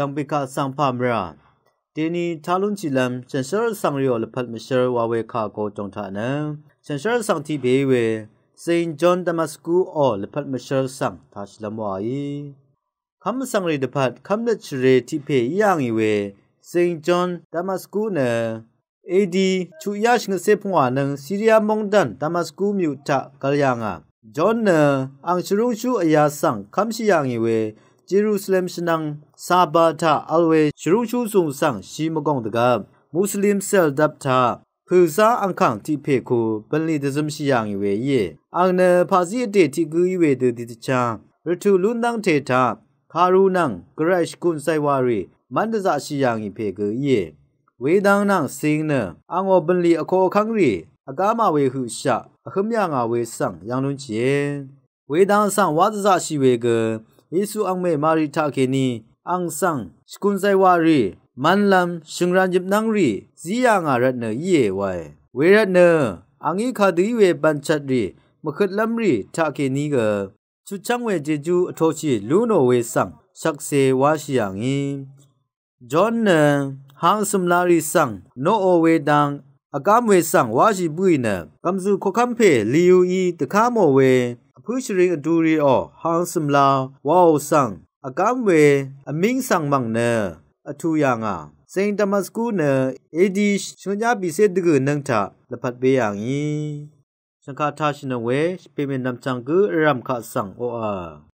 จังปิกะสังพามราเดนีทาลุนจิลัมฉันเชอร์สังริโอลพัดมิเชอร์วาเวคาโกจงทานะฉันเชอร์สังทีเบเวเซนจอนดามัสกูออลพัดมิเชอร์สังทาชลมวาอีคำสังริดพัดคำเลชเรทีเพย่างอีเวเซนจอนดามัสกูเน AD ချူယာရှငစေဖုန်ဝါနန်စီရီယာမုန်ဒန်ဒမတ်ကူမြူတာကလျာငါဂျွန်နန်အန်ရှရုရှူအယာဆန်ခမ်ရှိယန်ငီဝေဂျေရုဆလမ်ရှနန်ဆာဘာတာအလဝေရှရုချုဆုံဆန်ရှိမကောင်တကမွတ်စလင်ဆဲလ်ဒပ်တာဖူစာအန်ခန်တီဖေကိုပန်လီဒဇမ်ရှိယံဝေယေအန်နဖာစီအတေတီကူဝေဒူဒီတချာရထုလွန်းဒန်းထေတာခါရူနန်ဂရက်ရှ်ကွန်ဆိုင်ဝါရီမန္တဇာရှိယံဖေကိုယေဝေဒန်းနန်စင်းနအန်ဝပန်လီအခေါ်ခန်းရီအကားမဝေဟုရှာအခမြငါဝေဆန်ယံလွန်းချေဝေဒန်းဆန်ဝါဒဇာရှိဝေကယေစုအောင်မေမာရီတာကေနီအန်ဆန်စကွန်ဇိုင်ဝါရီမန်လမ်ရှင်ရန်ဂျပ်နန်ရီဇီယာငါရတ်နေယေဝိုင်ဝေရတ်နေအငိခါဒီဝေပန်ချတ်ရီမခတ်လမ်ရီတာကေနီကချူချန်ဝေဂျေဂျူအထောရှိလူနိုဝေဆန်สักเซวาชิยังอีจอนเนฮังสมลารีสังโนโอเวดังอากามเวสังวาชิบุยเนกัมซูโคคัมเพลิวอีตะคามโอเวခုရှရင်အဒူရီအောဟောင်းစမလာဝေါဆန်အကမ်ဝေအမင်းဆောင်မန်နအထူယာငါစိန်တမတ်စကူနအေဒီရှင်ညာဘီစေဒဂနန်တာလဖတ်ဘေယန်ဤရှန်ခါထာရှင်ဝေပေမင်နမ်ချန်ဂူရမ်ခါဆန်အိုအာ